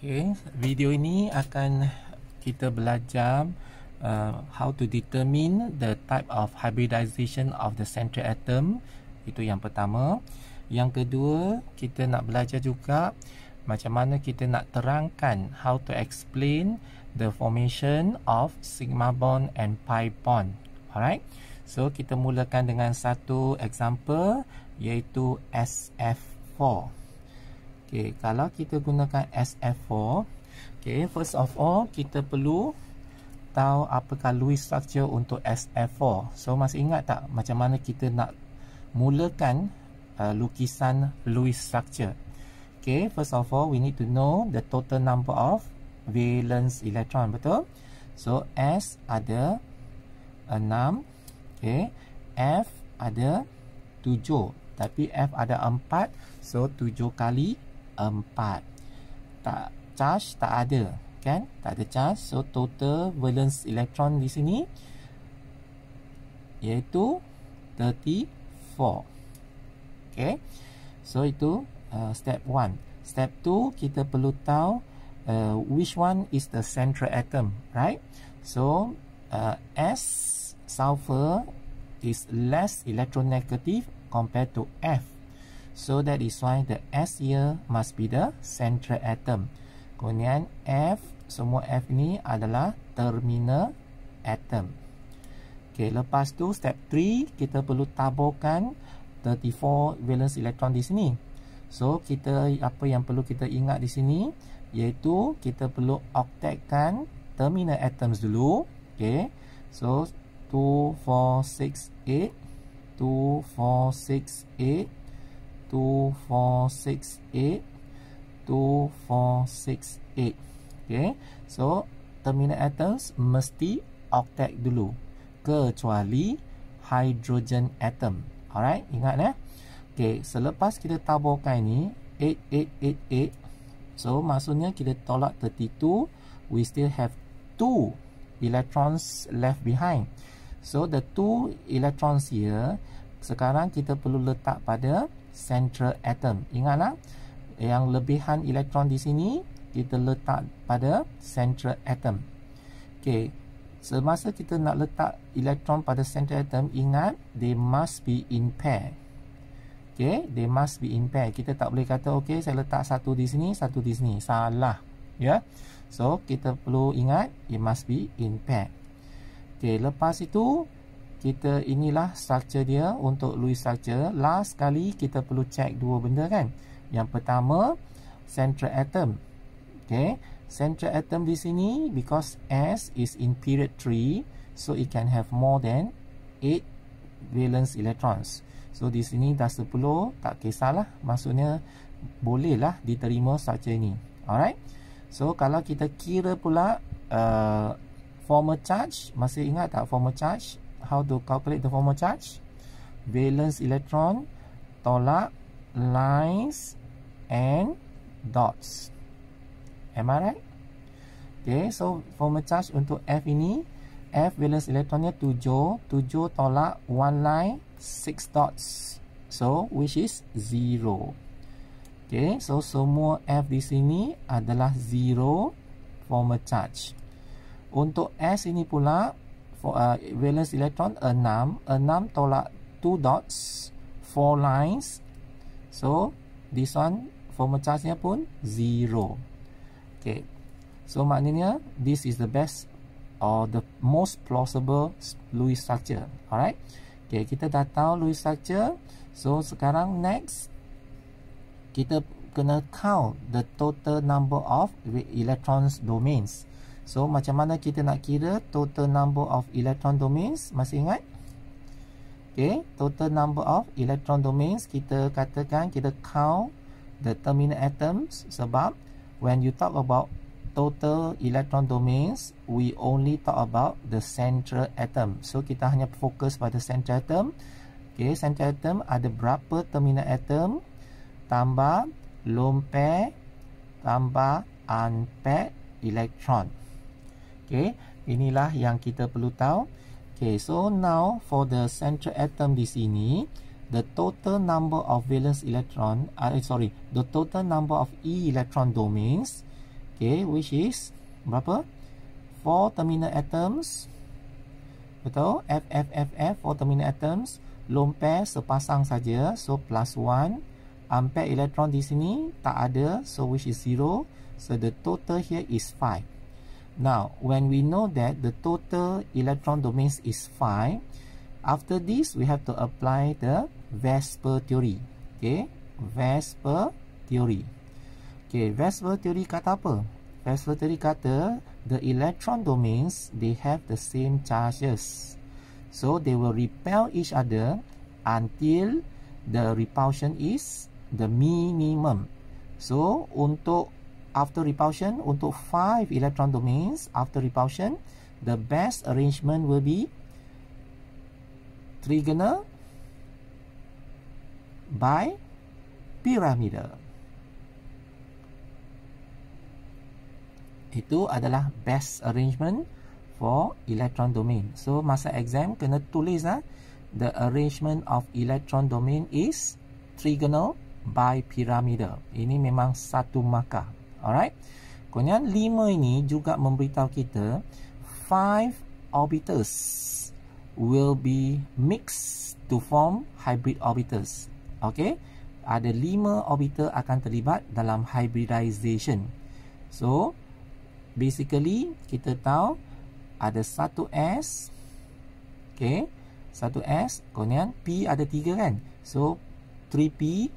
Okay, video ini akan kita belajar uh, how to determine the type of hybridization of the central atom. Itu yang pertama. Yang kedua, kita nak belajar juga macam mana kita nak terangkan how to explain the formation of sigma bond and pi bond. Alright, so kita mulakan dengan satu example iaitu SF4. Okey, kalau kita gunakan SF4, okey, first of all kita perlu tahu apakah Lewis structure untuk SF4. So masih ingat tak macam mana kita nak mulakan uh, lukisan Lewis structure? Okey, first of all we need to know the total number of valence electron, betul? So S ada 6, okey. F ada 7. Tapi F ada 4, so 7 kali empat. Tak charge, tak ada. Kan? Tak ada charge. So, total valence elektron di sini iaitu 34. Okay. So, itu uh, step 1. Step 2, kita perlu tahu uh, which one is the central atom. Right? So, uh, S sulfur is less electronegative compared to F. So that is why the S here must be the central atom. Kemudian F, semua F ni adalah terminal atom. Okay, lepas tu step 3, kita perlu taburkan 34 valence electron di sini. So, kita apa yang perlu kita ingat di sini, iaitu kita perlu octetkan terminal atoms dulu. Okay, so 2, 4, 6, 8. 2, 4, 6, 8 two four six eight two four six eight okay so terminal atoms mesti octet dulu kecuali hydrogen atom alright ingat eh okay selepas kita taburkan ni, eight eight eight eight so maksudnya kita tolak 32 we still have two electrons left behind so the two electrons here sekarang kita perlu letak pada central atom. Ingatlah yang lebihan elektron di sini kita letak pada central atom. Okay, semasa kita nak letak elektron pada central atom, ingat they must be in pair. Okay, they must be in pair. Kita tak boleh kata okay saya letak satu di sini, satu di sini. Salah. Ya. Yeah? So, kita perlu ingat it must be in pair. Okay, lepas itu kita inilah structure dia untuk Lewis structure. Last kali kita perlu check dua benda kan. Yang pertama central atom. Okay, central atom di sini because S is in period 3 so it can have more than 8 valence electrons. So di sini dah 10 tak kisahlah maksudnya bolehlah diterima structure ini. Alright. So kalau kita kira pula uh, former charge masih ingat tak former charge how to calculate the formal charge valence electron tolak lines and dots am i right okay so formal charge untuk f ini f valence electronnya 7 7 tolak one line six dots so which is zero okay so semua f di sini adalah zero formal charge untuk s ini pula for uh, valence electron 6 6 tolak 2 dots four lines so this one formal charge nya pun zero. Okay. so maknanya this is the best or the most plausible Lewis structure alright Okay, kita dah tahu Lewis structure so sekarang next kita kena count the total number of electrons domains So macam mana kita nak kira total number of electron domains? Masih ingat? Okay, total number of electron domains kita katakan kita count the terminal atoms sebab when you talk about total electron domains, we only talk about the central atom. So kita hanya fokus pada central atom. Okay, central atom ada berapa terminal atom tambah lone pair tambah unpaired electron. Okay, inilah yang kita perlu tahu. Okay, so now for the central atom di sini, the total number of valence electron, uh, eh, sorry, the total number of e electron domains, okay, which is berapa? Four terminal atoms. Betul? F F F F four terminal atoms, lone pair sepasang saja, so plus one. Ampere elektron di sini tak ada, so which is zero. So the total here is five. Now, when we know that the total electron domains is 5, after this, we have to apply the Vesper theory. Okay, Vesper theory. Okay, Vesper theory kata apa? Vesper theory kata, the electron domains, they have the same charges. So, they will repel each other until the repulsion is the minimum. So, untuk after repulsion untuk five electron domains after repulsion the best arrangement will be trigonal by pyramidal itu adalah best arrangement for electron domain so masa exam kena tulis ah the arrangement of electron domain is trigonal by pyramidal ini memang satu markah Alright. Kemudian 5 ini juga memberitahu kita 5 orbitals will be mixed to form hybrid orbitals. Okay. Ada 5 orbital akan terlibat dalam hybridization. So, basically kita tahu ada 1S. Okay. 1S. Kemudian P ada 3 kan. So, 3P.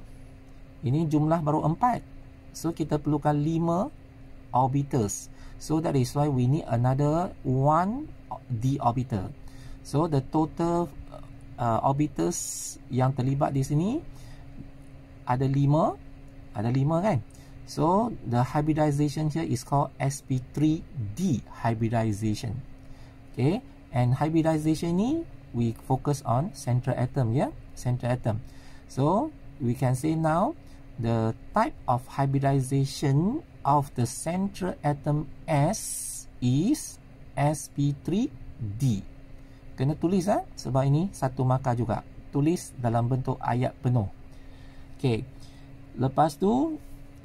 Ini jumlah baru 4. So kita perlukan 5 orbitals. So that is why we need another 1 d orbital. So the total uh, orbitals yang terlibat di sini ada 5, ada 5 kan? So the hybridization here is called sp3d hybridization. Okay? And hybridization ni we focus on central atom ya, yeah? central atom. So we can say now the type of hybridization of the central atom S is sp3d. Kena tulis ah ha? sebab ini satu maka juga. Tulis dalam bentuk ayat penuh. Okey. Lepas tu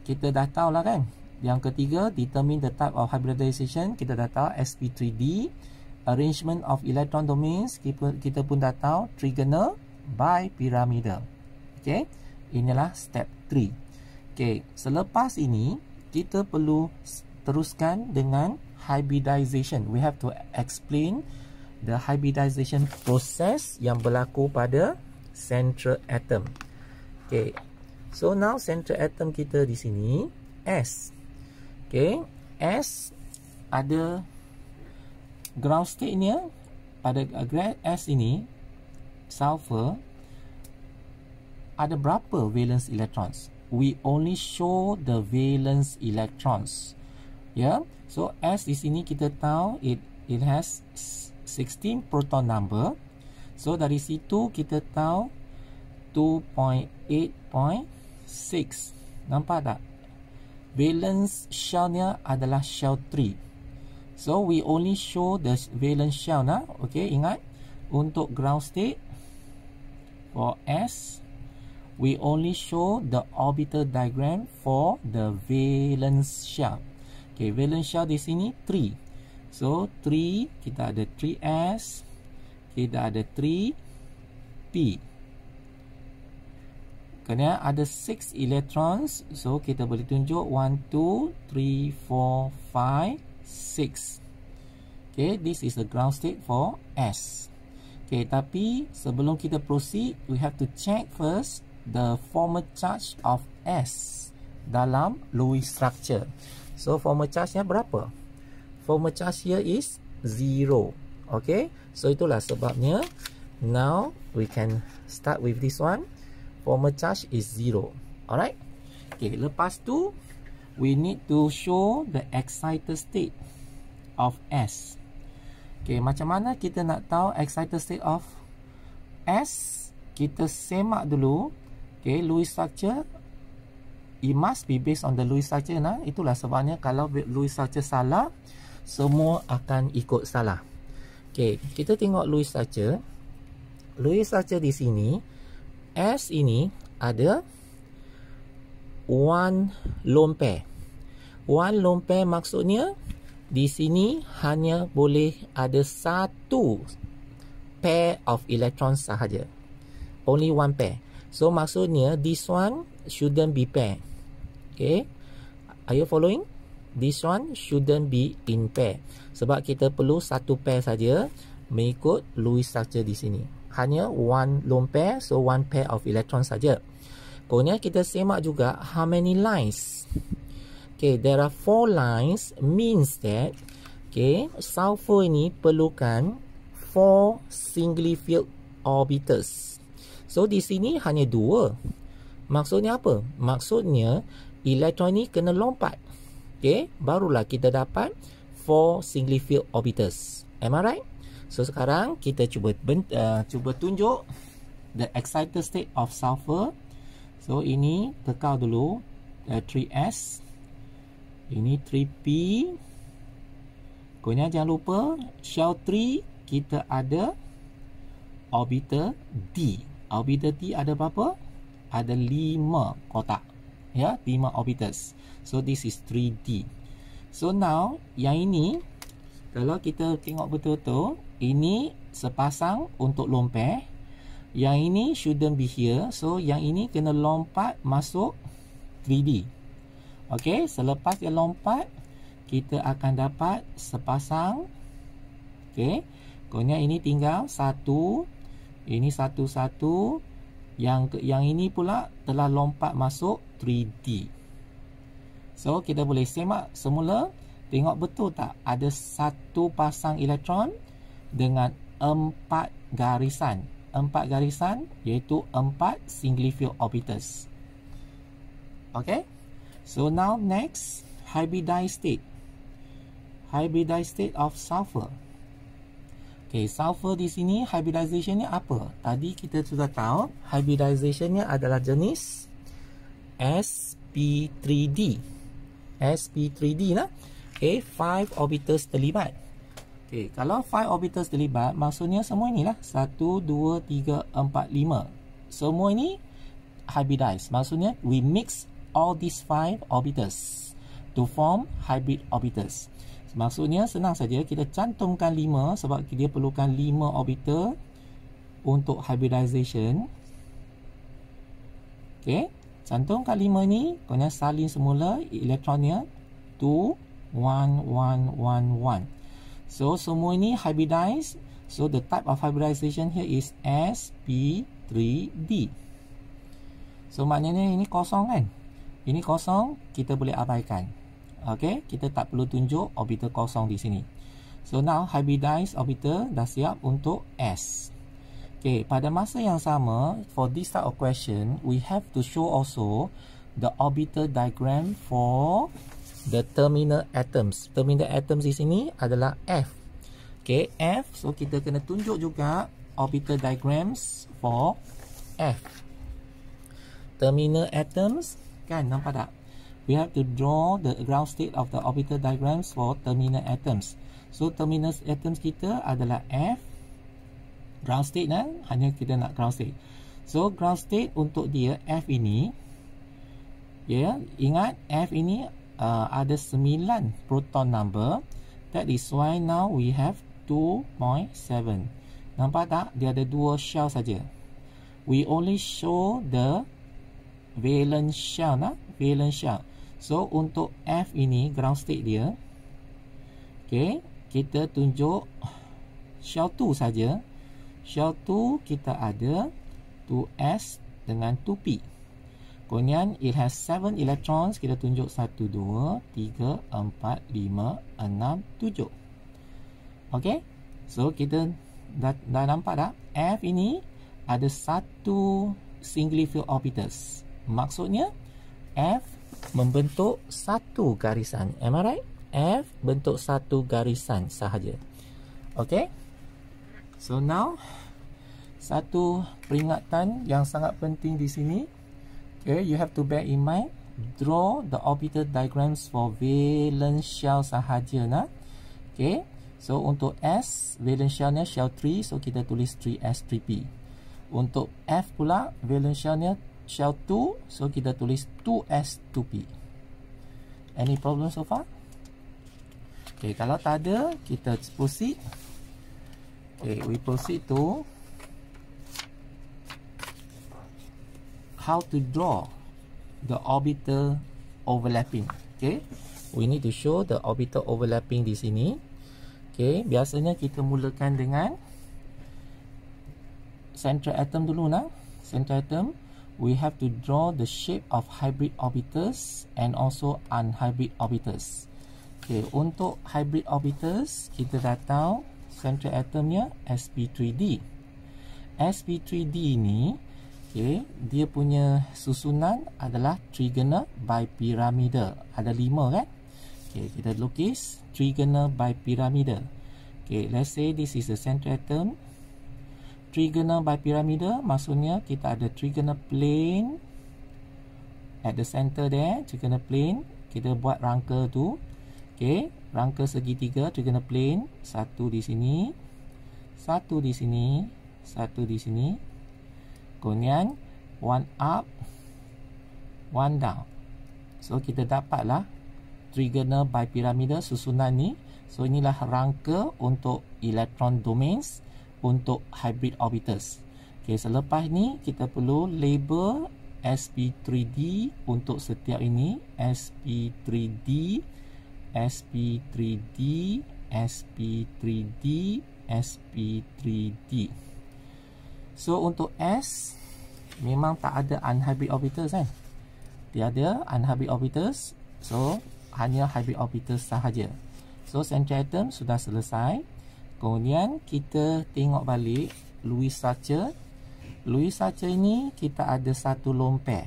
kita dah tahu lah kan. Yang ketiga determine the type of hybridization kita dah tahu sp3d arrangement of electron domains kita pun dah tahu trigonal bipyramidal. Okey inilah step 3 okay, selepas ini kita perlu teruskan dengan hybridization we have to explain the hybridization process yang berlaku pada central atom okay. so now central atom kita di sini S okay. S ada ground state-nya pada grade S ini sulfur ada berapa valence electrons we only show the valence electrons yeah so s di sini kita tahu it it has 16 proton number so dari situ kita tahu 2.8.6 nampak tak valence shellnya adalah shell 3 so we only show the valence shell nah Okay, ingat untuk ground state for s we only show the orbital diagram for the valence shell. Okay, valence shell di sini 3. So 3 kita ada 3s, kita ada 3p. Kena ada 6 electrons. So kita boleh tunjuk 1 2 3 4 5 6. Okay, this is the ground state for s. Okay, tapi sebelum kita proceed, we have to check first the former charge of S dalam Lewis structure. So former charge nya berapa? Former charge here is zero. Okay? So itulah sebabnya now we can start with this one. Former charge is zero. Alright? Okay, lepas tu we need to show the excited state of S. Okay, macam mana kita nak tahu excited state of S? Kita semak dulu Okay, Lewis structure it must be based on the Lewis structure nah. Itulah sebabnya kalau Lewis structure salah, semua akan ikut salah. Okay, kita tengok Lewis structure. Lewis structure di sini S ini ada one lone pair. One lone pair maksudnya di sini hanya boleh ada satu pair of electron sahaja. Only one pair. So maksudnya this one shouldn't be pair. Okay. Are you following? This one shouldn't be in pair. Sebab kita perlu satu pair saja mengikut Lewis structure di sini. Hanya one lone pair. So one pair of electrons saja. Kemudian kita semak juga how many lines. Okay. There are four lines means that okay, sulfur ini perlukan four singly filled orbitals. So di sini hanya dua. Maksudnya apa? Maksudnya elektron ni kena lompat. Okay, barulah kita dapat four singly filled orbitals. Am I right? So sekarang kita cuba uh, cuba tunjuk the excited state of sulfur. So ini tekau dulu uh, 3s. Ini 3p. Kau jangan lupa shell 3 kita ada orbital d orbital T ada berapa? Ada lima kotak. Ya, lima orbitals. So this is 3D. So now yang ini kalau kita tengok betul-betul, ini sepasang untuk lompeh. Yang ini shouldn't be here. So yang ini kena lompat masuk 3D. Okey, selepas dia lompat, kita akan dapat sepasang. Okey. Konya ini tinggal satu. Ini satu-satu yang yang ini pula telah lompat masuk 3D. So kita boleh semak semula tengok betul tak ada satu pasang elektron dengan empat garisan. Empat garisan iaitu empat single field orbitals. Okay? So now next hybridized state. Hybridized state of sulfur. Okay, sulfur di sini hybridizationnya apa? Tadi kita sudah tahu hybridizationnya adalah jenis sp3d. sp3d lah. Okay, five orbitals terlibat. Okay, kalau five orbitals terlibat, maksudnya semua inilah satu, dua, tiga, empat, lima. Semua ini hybridize. Maksudnya we mix all these five orbitals to form hybrid orbitals. Maksudnya senang saja kita cantumkan 5 sebab dia perlukan 5 orbital untuk hybridization. Okey, cantumkan 5 ni, kena salin semula elektronnya 2 1 1 1. So semua ni hybridize. So the type of hybridization here is sp3d. So maknanya ini kosong kan? Ini kosong, kita boleh abaikan. Okay, kita tak perlu tunjuk orbital kosong di sini. So now hybridized orbital dah siap untuk S. Okay, pada masa yang sama for this type of question, we have to show also the orbital diagram for the terminal atoms. Terminal atoms di sini adalah F. Okay, F so kita kena tunjuk juga orbital diagrams for F. Terminal atoms kan nampak tak? we have to draw the ground state of the orbital diagrams for terminal atoms. So terminal atoms kita adalah F ground state nah eh? hanya kita nak ground state. So ground state untuk dia F ini ya yeah, ingat F ini uh, ada 9 proton number that is why now we have 2.7. Nampak tak dia ada dua shell saja. We only show the valence shell nah valence shell So untuk F ini ground state dia. Okey, kita tunjuk shell 2 saja. Shell 2 kita ada 2s dengan 2p. Kemudian it has 7 electrons, kita tunjuk 1 2 3 4 5 6 7. Okey. So kita dah, dah nampak dah F ini ada satu singly filled orbitals. Maksudnya F membentuk satu garisan. Am I right? F bentuk satu garisan sahaja. Okay? So now, satu peringatan yang sangat penting di sini. Okay, you have to bear in mind. Draw the orbital diagrams for valence shell sahaja nak. Okay? So, untuk S, valence shellnya shell 3. So, kita tulis 3S, 3P. Untuk F pula, valence shellnya 3 shell 2 so kita tulis 2s2p any problem so far ok kalau tak ada kita proceed ok we proceed to how to draw the orbital overlapping ok we need to show the orbital overlapping di sini ok biasanya kita mulakan dengan central atom dulu nak central atom we have to draw the shape of hybrid orbitals and also unhybrid orbitals. Okay, untuk hybrid orbitals kita dah tahu central atomnya sp3d. sp3d ni, okay, dia punya susunan adalah trigonal bipyramidal. Ada lima kan? Okay, kita lukis trigonal bipyramidal. Okay, let's say this is the central atom trigonal bipyramidal maksudnya kita ada trigonal plane at the center there trigonal plane kita buat rangka tu okey rangka segitiga trigonal plane satu di sini satu di sini satu di sini kemudian one up one down so kita dapatlah trigonal bipyramidal susunan ni so inilah rangka untuk electron domains untuk hybrid orbiters. Okey, selepas ni kita perlu label sp3d untuk setiap ini sp3d sp3d sp3d sp3d. So untuk s memang tak ada unhybrid orbiters kan. Dia ada unhybrid orbiters. So hanya hybrid orbiters sahaja. So central atom sudah selesai. Kemudian kita tengok balik Louis Sacher. Louis Sacher ini kita ada satu lompe,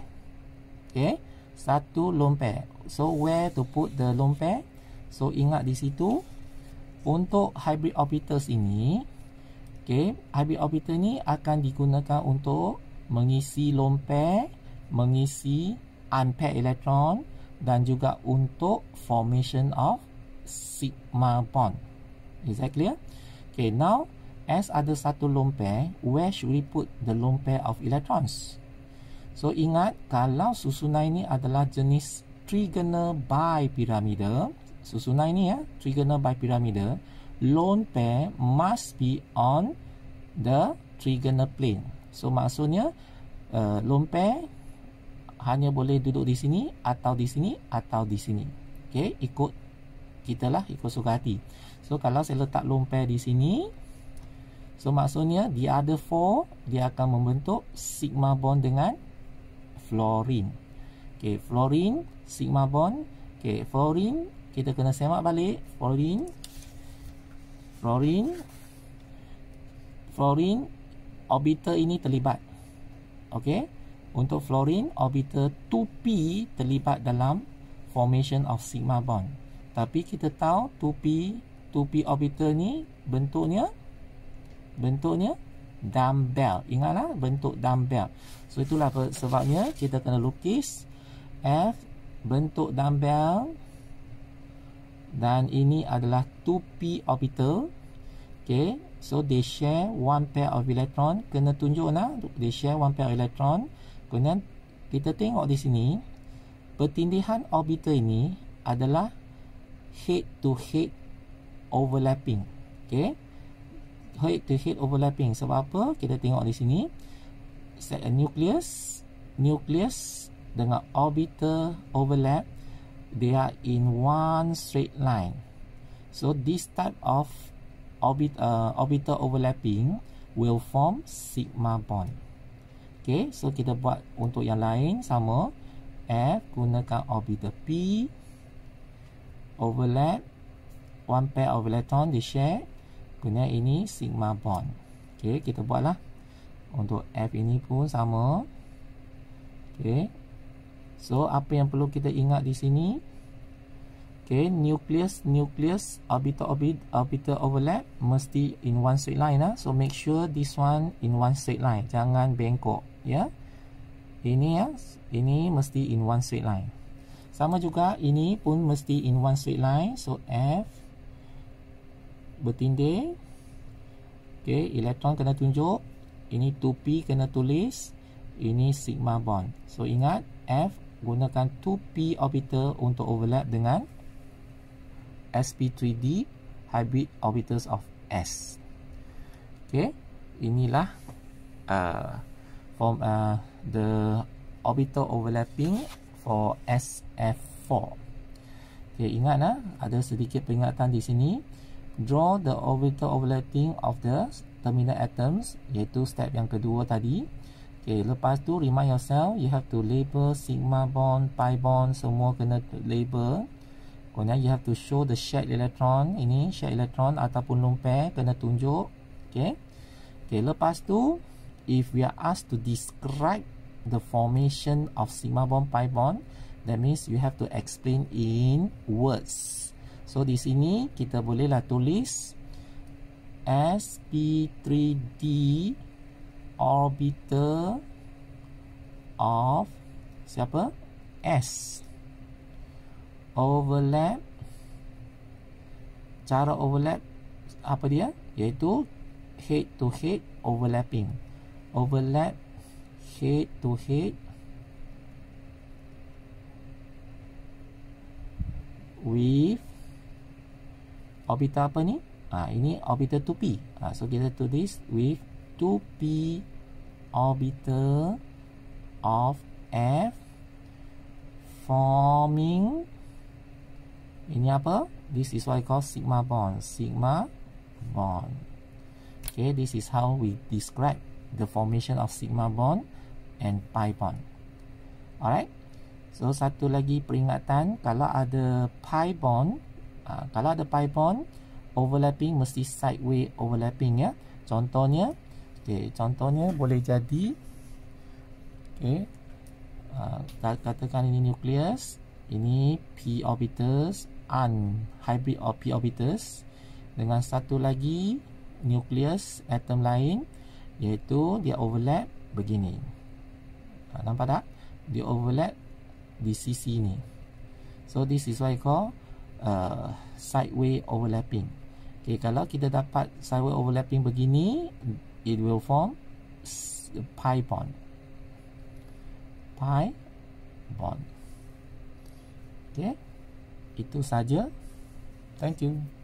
okay? satu lompe. So where to put the lompe? So ingat di situ untuk hybrid orbitals ini, okay? hybrid orbital ni akan digunakan untuk mengisi lompe, mengisi unpaired electron dan juga untuk formation of sigma bond. Is that clear? Okay, now S ada satu lone pair, where should we put the lone pair of electrons? So ingat kalau susunan ini adalah jenis trigonal bipyramidal, susunan ini ya, trigonal bipyramidal, lone pair must be on the trigonal plane. So maksudnya uh, lone pair hanya boleh duduk di sini atau di sini atau di sini. Okay, ikut kita lah ikut suka hati. So kalau saya letak lompat di sini, so maksudnya the other four dia akan membentuk sigma bond dengan fluorine. Okay, fluorine, sigma bond. Okay, fluorine kita kena semak balik. Fluorine, fluorine, fluorine, orbital ini terlibat. Okay, untuk fluorine, orbital 2p terlibat dalam formation of sigma bond. Tapi kita tahu 2p 2p orbital ni bentuknya bentuknya dumbbell. Ingatlah bentuk dumbbell. So itulah sebabnya kita kena lukis f bentuk dumbbell dan ini adalah 2p orbital. Okay, so they share one pair of electron. Kena tunjuk tunjuklah they share one pair of electron. Kemudian kita tengok di sini pertindihan orbital ini adalah head to head overlapping okey head to head overlapping sebab apa kita tengok di sini set a nucleus nucleus dengan orbital overlap they are in one straight line so this type of orbit uh, orbital overlapping will form sigma bond okey so kita buat untuk yang lain sama f gunakan orbital p overlap one pair of electron di share guna ini sigma bond ok kita buatlah untuk F ini pun sama ok so apa yang perlu kita ingat di sini ok nucleus nucleus orbital orbit, orbital overlap mesti in one straight line lah. so make sure this one in one straight line jangan bengkok ya yeah? ini ya ini mesti in one straight line sama juga ini pun mesti in one straight line. So F bertindih. Okay, elektron kena tunjuk. Ini 2P kena tulis. Ini sigma bond. So ingat F gunakan 2P orbital untuk overlap dengan SP3D hybrid orbitals of S. Okay, inilah uh, form uh, the orbital overlapping For SF4 okay, ingat lah, ada sedikit peringatan di sini draw the orbital overlapping of the terminal atoms iaitu step yang kedua tadi Okay, lepas tu remind yourself you have to label sigma bond, pi bond semua kena label kemudian you have to show the shared electron ini shared electron ataupun lone kena tunjuk okay. Okay, lepas tu if we are asked to describe the formation of sigma bond pi bond that means you have to explain in words so di sini kita bolehlah tulis sp3d orbital of siapa s overlap cara overlap apa dia iaitu head to head overlapping overlap head to head with orbital apa ni? Ah ha, ini orbital 2p. Ha, so kita to this with 2p orbital of f forming ini apa? This is what I call sigma bond. Sigma bond. Okay, this is how we describe the formation of sigma bond and pi bond. Alright. So satu lagi peringatan, kalau ada Python, uh, kalau ada pi bond, overlapping mesti sideways overlapping ya. Contohnya, okay, contohnya boleh jadi, okay, uh, katakan ini nucleus, ini p orbitals, un hybrid of p orbitals dengan satu lagi nucleus atom lain, iaitu dia overlap begini ha, nampak tak dia overlap di sisi ni so this is why call uh, sideway overlapping okay, kalau kita dapat sideway overlapping begini it will form pi bond pi bond okay itu saja thank you